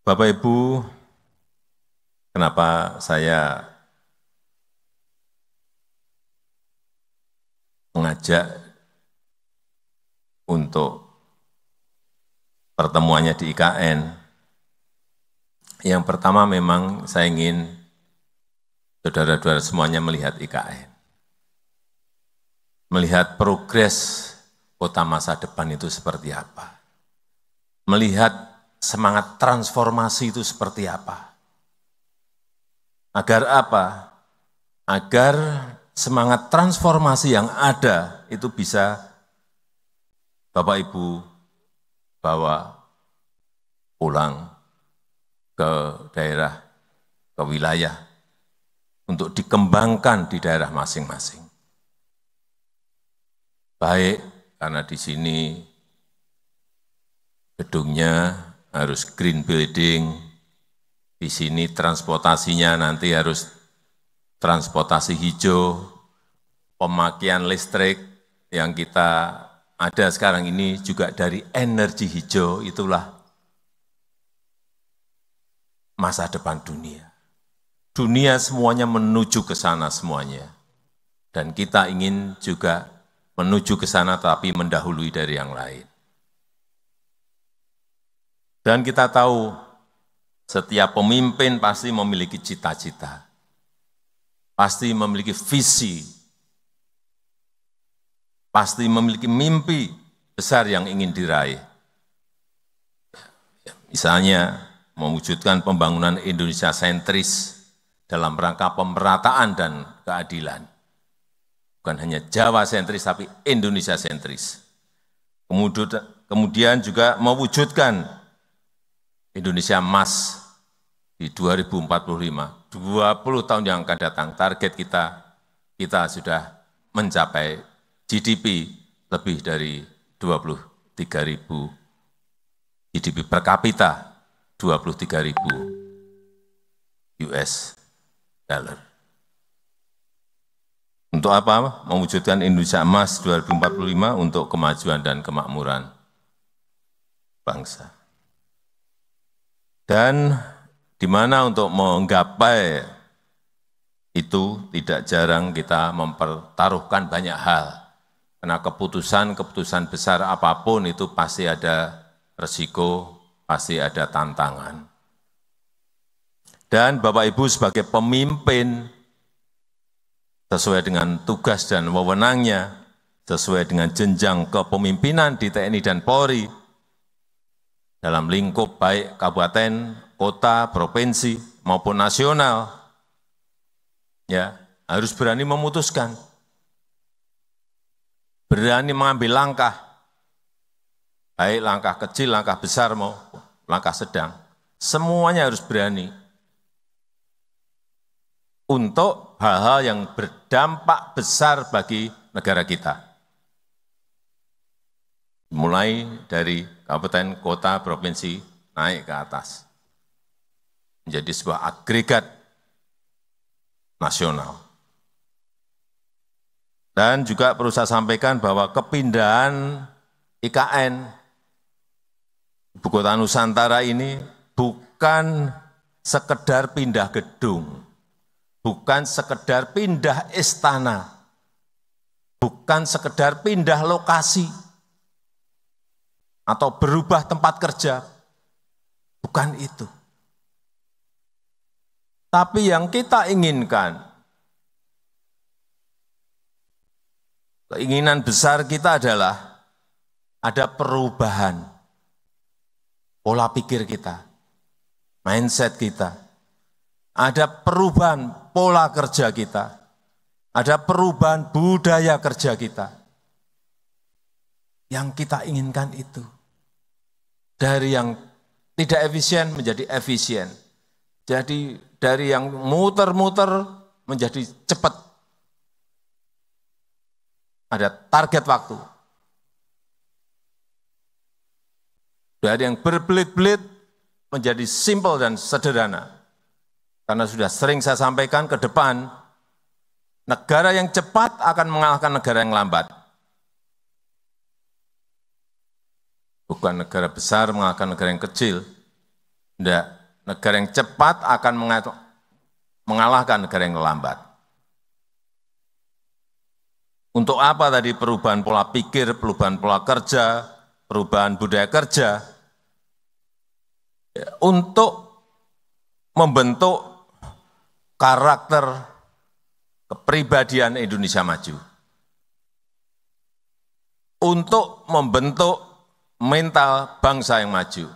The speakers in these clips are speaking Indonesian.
Bapak Ibu, kenapa saya mengajak untuk pertemuannya di IKN? Yang pertama memang saya ingin saudara-saudara semuanya melihat IKN. Melihat progres kota masa depan itu seperti apa. Melihat semangat transformasi itu seperti apa. Agar apa? Agar semangat transformasi yang ada itu bisa Bapak Ibu bawa pulang ke daerah, ke wilayah untuk dikembangkan di daerah masing-masing. Baik karena di sini gedungnya harus green building, di sini transportasinya nanti harus transportasi hijau, pemakaian listrik yang kita ada sekarang ini juga dari energi hijau, itulah masa depan dunia. Dunia semuanya menuju ke sana semuanya. Dan kita ingin juga menuju ke sana tapi mendahului dari yang lain. Dan kita tahu setiap pemimpin pasti memiliki cita-cita. Pasti memiliki visi. Pasti memiliki mimpi besar yang ingin diraih. Misalnya mewujudkan pembangunan Indonesia sentris dalam rangka pemerataan dan keadilan. Bukan hanya Jawa sentris, tapi Indonesia sentris. Kemudian juga mewujudkan Indonesia emas di 2045. 20 tahun yang akan datang target kita kita sudah mencapai GDP lebih dari 23 ribu GDP per kapita 23 ribu US dollar. Untuk apa? Mewujudkan Indonesia Emas 2045 untuk kemajuan dan kemakmuran bangsa. Dan di mana untuk menggapai itu tidak jarang kita mempertaruhkan banyak hal. Karena keputusan-keputusan besar apapun itu pasti ada resiko, pasti ada tantangan. Dan Bapak Ibu sebagai pemimpin sesuai dengan tugas dan wewenangnya, sesuai dengan jenjang kepemimpinan di TNI dan Polri, dalam lingkup baik kabupaten, kota, provinsi, maupun nasional. Ya, harus berani memutuskan. Berani mengambil langkah. Baik langkah kecil, langkah besar, mau langkah sedang. Semuanya harus berani. Untuk hal-hal yang berdampak besar bagi negara kita mulai dari kabupaten, kota, provinsi, naik ke atas. Menjadi sebuah agregat nasional. Dan juga perlu saya sampaikan bahwa kepindahan IKN, Ibu Kota Nusantara ini bukan sekedar pindah gedung, bukan sekedar pindah istana, bukan sekedar pindah lokasi, atau berubah tempat kerja. Bukan itu. Tapi yang kita inginkan, keinginan besar kita adalah ada perubahan pola pikir kita, mindset kita, ada perubahan pola kerja kita, ada perubahan budaya kerja kita. Yang kita inginkan itu dari yang tidak efisien menjadi efisien. Jadi dari yang muter-muter menjadi cepat. Ada target waktu. Dari yang berbelit-belit menjadi simpel dan sederhana. Karena sudah sering saya sampaikan ke depan, negara yang cepat akan mengalahkan negara yang lambat. Bukan negara besar mengalahkan negara yang kecil. Tidak. Negara yang cepat akan mengalahkan negara yang lambat. Untuk apa tadi perubahan pola pikir, perubahan pola kerja, perubahan budaya kerja? Ya, untuk membentuk karakter kepribadian Indonesia maju. Untuk membentuk mental bangsa yang maju.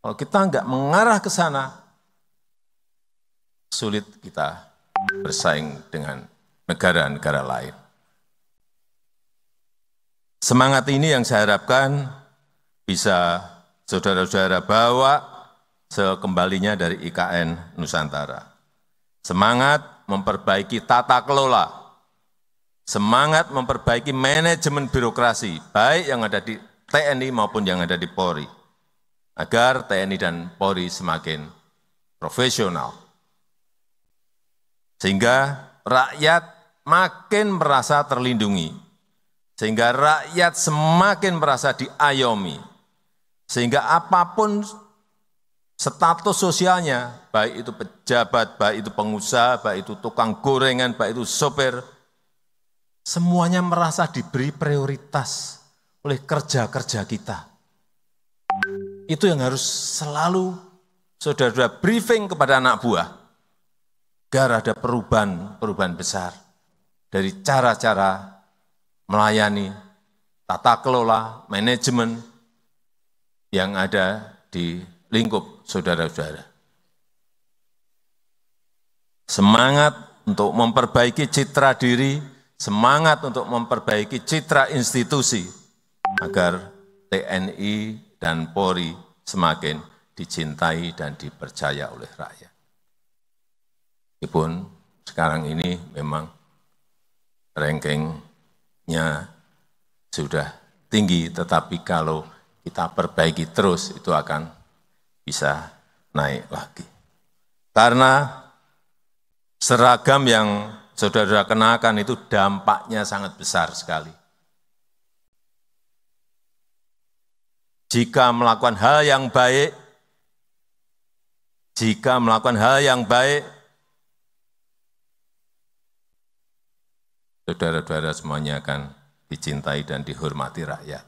Kalau kita enggak mengarah ke sana, sulit kita bersaing dengan negara-negara lain. Semangat ini yang saya harapkan bisa saudara-saudara bawa sekembalinya dari IKN Nusantara. Semangat memperbaiki tata kelola, semangat memperbaiki manajemen birokrasi, baik yang ada di TNI maupun yang ada di Polri, agar TNI dan Polri semakin profesional. Sehingga rakyat makin merasa terlindungi, sehingga rakyat semakin merasa diayomi, sehingga apapun status sosialnya, baik itu pejabat, baik itu pengusaha, baik itu tukang gorengan, baik itu sopir, semuanya merasa diberi prioritas oleh kerja-kerja kita. Itu yang harus selalu saudara-saudara briefing kepada anak buah. Agar ada perubahan-perubahan besar dari cara-cara melayani, tata kelola, manajemen yang ada di lingkup saudara-saudara. Semangat untuk memperbaiki citra diri, semangat untuk memperbaiki citra institusi, agar TNI dan Polri semakin dicintai dan dipercaya oleh rakyat. Meskipun sekarang ini memang rankingnya sudah tinggi, tetapi kalau kita perbaiki terus itu akan bisa naik lagi. Karena seragam yang saudara saudara kenakan itu dampaknya sangat besar sekali jika melakukan hal yang baik, jika melakukan hal yang baik, saudara-saudara semuanya akan dicintai dan dihormati rakyat.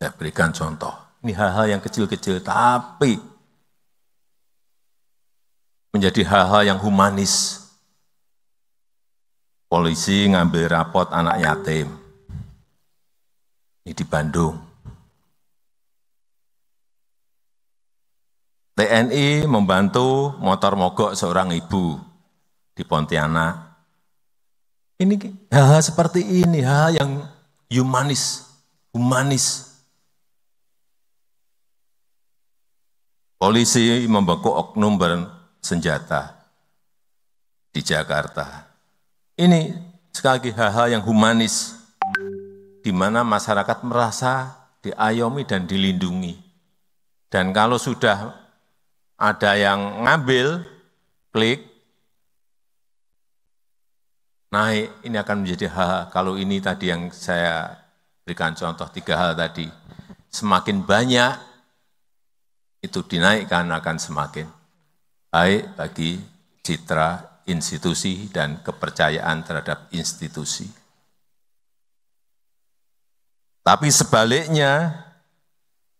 Saya berikan contoh, ini hal-hal yang kecil-kecil, tapi menjadi hal-hal yang humanis, polisi ngambil rapot anak yatim. Ini di Bandung. TNI membantu motor mogok seorang ibu di Pontianak. Ini hal, -hal seperti ini, hal, hal yang humanis, humanis. Polisi membekuk oknum bersenjata di Jakarta. Ini sekali lagi hal-hal yang humanis, di mana masyarakat merasa diayomi dan dilindungi. Dan kalau sudah ada yang ngambil, klik, naik, ini akan menjadi hal, hal. kalau ini tadi yang saya berikan contoh tiga hal tadi, semakin banyak itu dinaikkan akan semakin baik bagi citra institusi dan kepercayaan terhadap institusi. Tapi sebaliknya,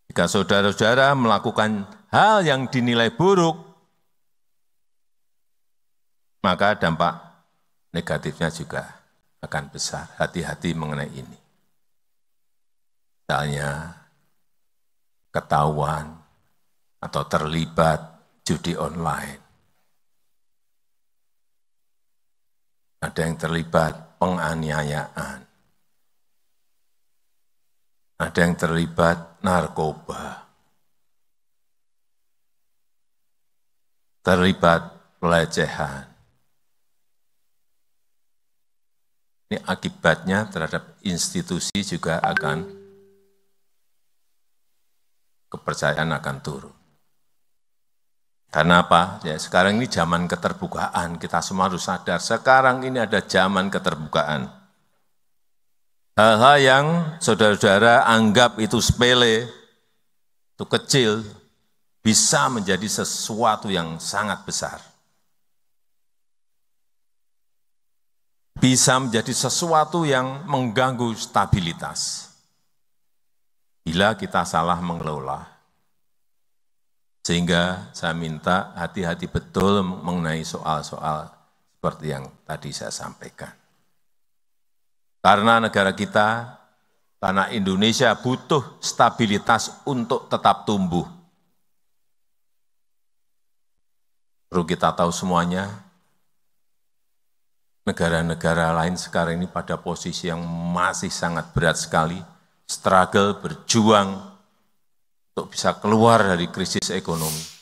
jika saudara-saudara melakukan hal yang dinilai buruk, maka dampak negatifnya juga akan besar. Hati-hati mengenai ini. Misalnya, ketahuan atau terlibat judi online ada yang terlibat penganiayaan, ada yang terlibat narkoba, terlibat pelecehan. Ini akibatnya terhadap institusi juga akan kepercayaan akan turun. Karena apa? Ya, sekarang ini zaman keterbukaan, kita semua harus sadar. Sekarang ini ada zaman keterbukaan. Hal-hal yang saudara-saudara anggap itu sepele, itu kecil, bisa menjadi sesuatu yang sangat besar. Bisa menjadi sesuatu yang mengganggu stabilitas. Bila kita salah mengelola, sehingga saya minta hati-hati betul mengenai soal-soal seperti yang tadi saya sampaikan. Karena negara kita, tanah Indonesia butuh stabilitas untuk tetap tumbuh. Perlu kita tahu semuanya, negara-negara lain sekarang ini pada posisi yang masih sangat berat sekali, struggle, berjuang, untuk bisa keluar dari krisis ekonomi.